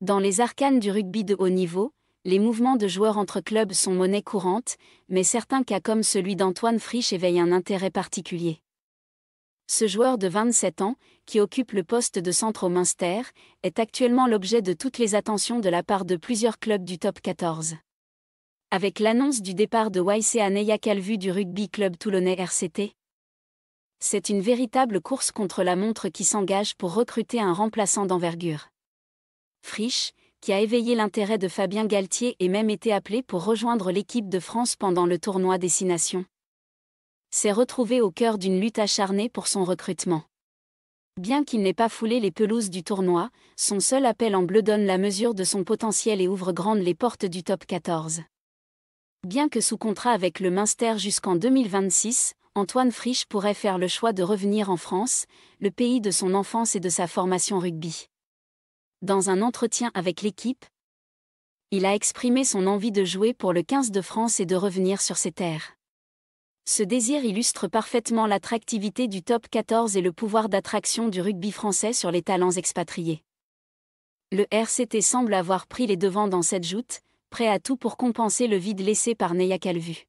Dans les arcanes du rugby de haut niveau, les mouvements de joueurs entre clubs sont monnaie courante, mais certains cas comme celui d'Antoine Friche éveillent un intérêt particulier. Ce joueur de 27 ans, qui occupe le poste de centre au Munster, est actuellement l'objet de toutes les attentions de la part de plusieurs clubs du top 14. Avec l'annonce du départ de YCA Neyakalvu Calvu du rugby club toulonnais RCT, c'est une véritable course contre la montre qui s'engage pour recruter un remplaçant d'envergure. Frisch, qui a éveillé l'intérêt de Fabien Galtier et même été appelé pour rejoindre l'équipe de France pendant le tournoi Destination. S'est retrouvé au cœur d'une lutte acharnée pour son recrutement. Bien qu'il n'ait pas foulé les pelouses du tournoi, son seul appel en bleu donne la mesure de son potentiel et ouvre grandes les portes du top 14. Bien que sous contrat avec le Minster jusqu'en 2026, Antoine Frisch pourrait faire le choix de revenir en France, le pays de son enfance et de sa formation rugby dans un entretien avec l'équipe, il a exprimé son envie de jouer pour le 15 de France et de revenir sur ses terres. Ce désir illustre parfaitement l'attractivité du top 14 et le pouvoir d'attraction du rugby français sur les talents expatriés. Le RCT semble avoir pris les devants dans cette joute, prêt à tout pour compenser le vide laissé par Nea Calvu.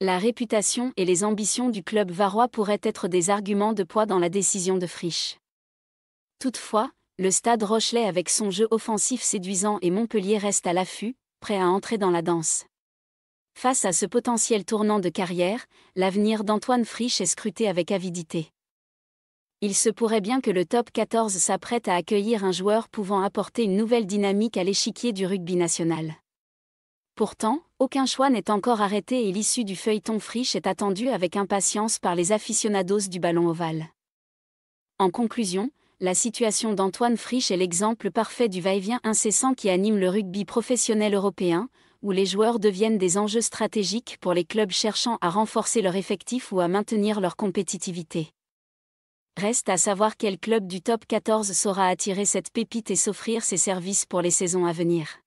La réputation et les ambitions du club varois pourraient être des arguments de poids dans la décision de Frisch. Toutefois, le stade Rochelet avec son jeu offensif séduisant et Montpellier reste à l'affût, prêt à entrer dans la danse. Face à ce potentiel tournant de carrière, l'avenir d'Antoine Friche est scruté avec avidité. Il se pourrait bien que le top 14 s'apprête à accueillir un joueur pouvant apporter une nouvelle dynamique à l'échiquier du rugby national. Pourtant, aucun choix n'est encore arrêté et l'issue du feuilleton Friche est attendue avec impatience par les aficionados du ballon ovale. En conclusion, la situation d'Antoine Frisch est l'exemple parfait du va-et-vient incessant qui anime le rugby professionnel européen, où les joueurs deviennent des enjeux stratégiques pour les clubs cherchant à renforcer leur effectif ou à maintenir leur compétitivité. Reste à savoir quel club du top 14 saura attirer cette pépite et s'offrir ses services pour les saisons à venir.